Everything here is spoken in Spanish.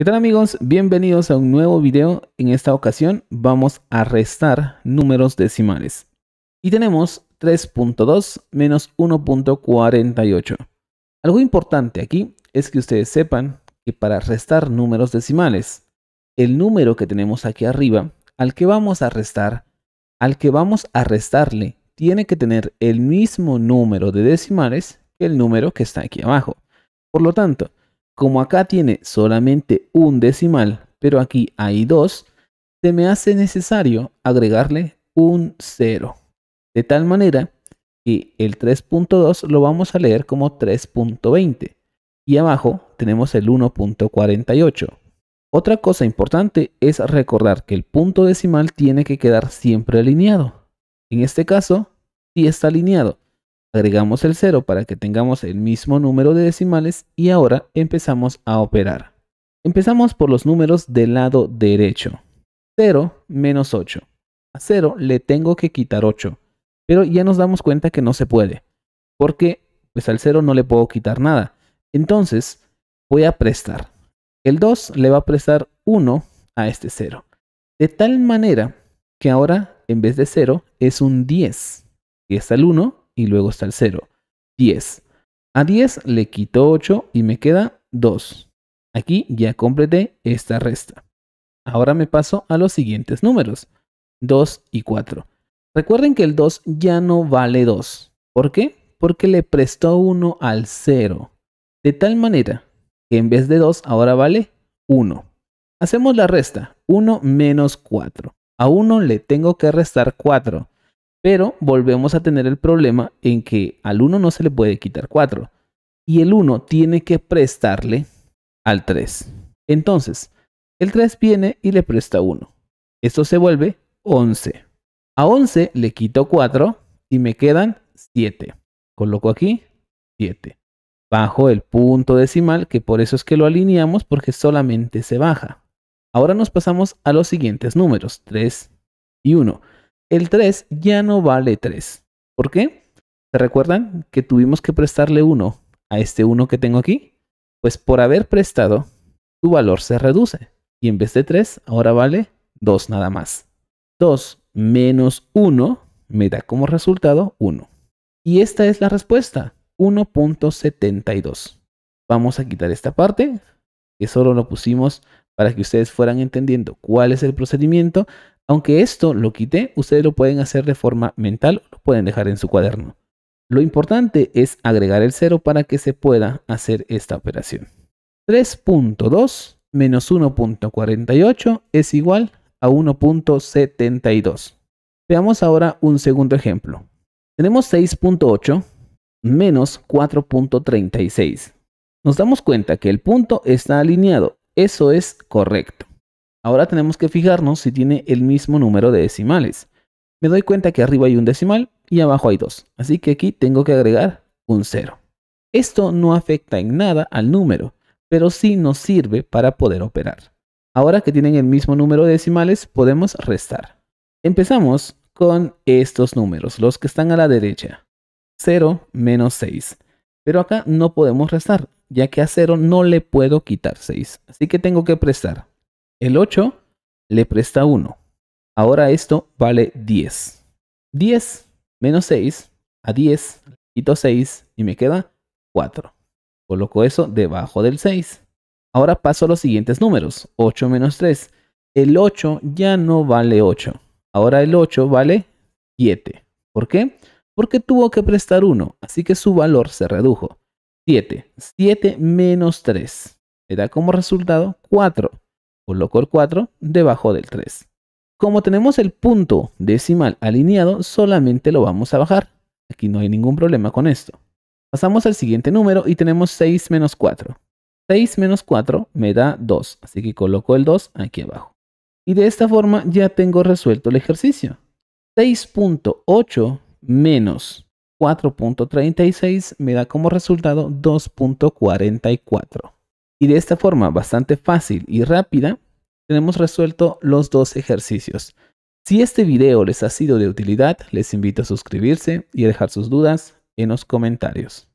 ¿Qué tal amigos? Bienvenidos a un nuevo video. En esta ocasión vamos a restar números decimales. Y tenemos 3.2 menos 1.48. Algo importante aquí es que ustedes sepan que para restar números decimales, el número que tenemos aquí arriba, al que vamos a restar, al que vamos a restarle, tiene que tener el mismo número de decimales que el número que está aquí abajo. Por lo tanto, como acá tiene solamente un decimal, pero aquí hay dos, se me hace necesario agregarle un 0. De tal manera que el 3.2 lo vamos a leer como 3.20 y abajo tenemos el 1.48. Otra cosa importante es recordar que el punto decimal tiene que quedar siempre alineado. En este caso, si está alineado, Agregamos el 0 para que tengamos el mismo número de decimales y ahora empezamos a operar. Empezamos por los números del lado derecho. 0 menos 8. A 0 le tengo que quitar 8, pero ya nos damos cuenta que no se puede, porque pues al 0 no le puedo quitar nada. Entonces voy a prestar. El 2 le va a prestar 1 a este 0. De tal manera que ahora en vez de 0 es un 10. Y está el 1 y luego está el 0. 10. A 10 le quito 8 y me queda 2. Aquí ya completé esta resta. Ahora me paso a los siguientes números. 2 y 4. Recuerden que el 2 ya no vale 2. ¿Por qué? Porque le prestó 1 al 0. De tal manera que en vez de 2 ahora vale 1. Hacemos la resta. 1 menos 4. A 1 le tengo que restar 4. Pero volvemos a tener el problema en que al 1 no se le puede quitar 4 y el 1 tiene que prestarle al 3. Entonces, el 3 viene y le presta 1. Esto se vuelve 11. A 11 le quito 4 y me quedan 7. Coloco aquí 7. Bajo el punto decimal, que por eso es que lo alineamos, porque solamente se baja. Ahora nos pasamos a los siguientes números, 3 y 1 el 3 ya no vale 3. ¿Por qué? ¿Se recuerdan que tuvimos que prestarle 1 a este 1 que tengo aquí? Pues por haber prestado, su valor se reduce. Y en vez de 3, ahora vale 2 nada más. 2 menos 1 me da como resultado 1. Y esta es la respuesta, 1.72. Vamos a quitar esta parte, que solo lo pusimos para que ustedes fueran entendiendo cuál es el procedimiento aunque esto lo quité, ustedes lo pueden hacer de forma mental lo pueden dejar en su cuaderno. Lo importante es agregar el 0 para que se pueda hacer esta operación. 3.2 menos 1.48 es igual a 1.72. Veamos ahora un segundo ejemplo. Tenemos 6.8 menos 4.36. Nos damos cuenta que el punto está alineado. Eso es correcto. Ahora tenemos que fijarnos si tiene el mismo número de decimales. Me doy cuenta que arriba hay un decimal y abajo hay dos, así que aquí tengo que agregar un cero. Esto no afecta en nada al número, pero sí nos sirve para poder operar. Ahora que tienen el mismo número de decimales, podemos restar. Empezamos con estos números, los que están a la derecha. 0 menos 6. Pero acá no podemos restar, ya que a 0 no le puedo quitar 6. Así que tengo que prestar el 8 le presta 1. Ahora esto vale 10. 10 menos 6 a 10, quito 6 y me queda 4. Coloco eso debajo del 6. Ahora paso a los siguientes números. 8 menos 3. El 8 ya no vale 8. Ahora el 8 vale 7. ¿Por qué? Porque tuvo que prestar 1, así que su valor se redujo. 7. 7 menos 3. Me da como resultado 4. Coloco el 4 debajo del 3. Como tenemos el punto decimal alineado, solamente lo vamos a bajar. Aquí no hay ningún problema con esto. Pasamos al siguiente número y tenemos 6 menos 4. 6 menos 4 me da 2, así que coloco el 2 aquí abajo. Y de esta forma ya tengo resuelto el ejercicio. 6.8 menos 4.36 me da como resultado 2.44. Y de esta forma bastante fácil y rápida, tenemos resuelto los dos ejercicios. Si este video les ha sido de utilidad, les invito a suscribirse y a dejar sus dudas en los comentarios.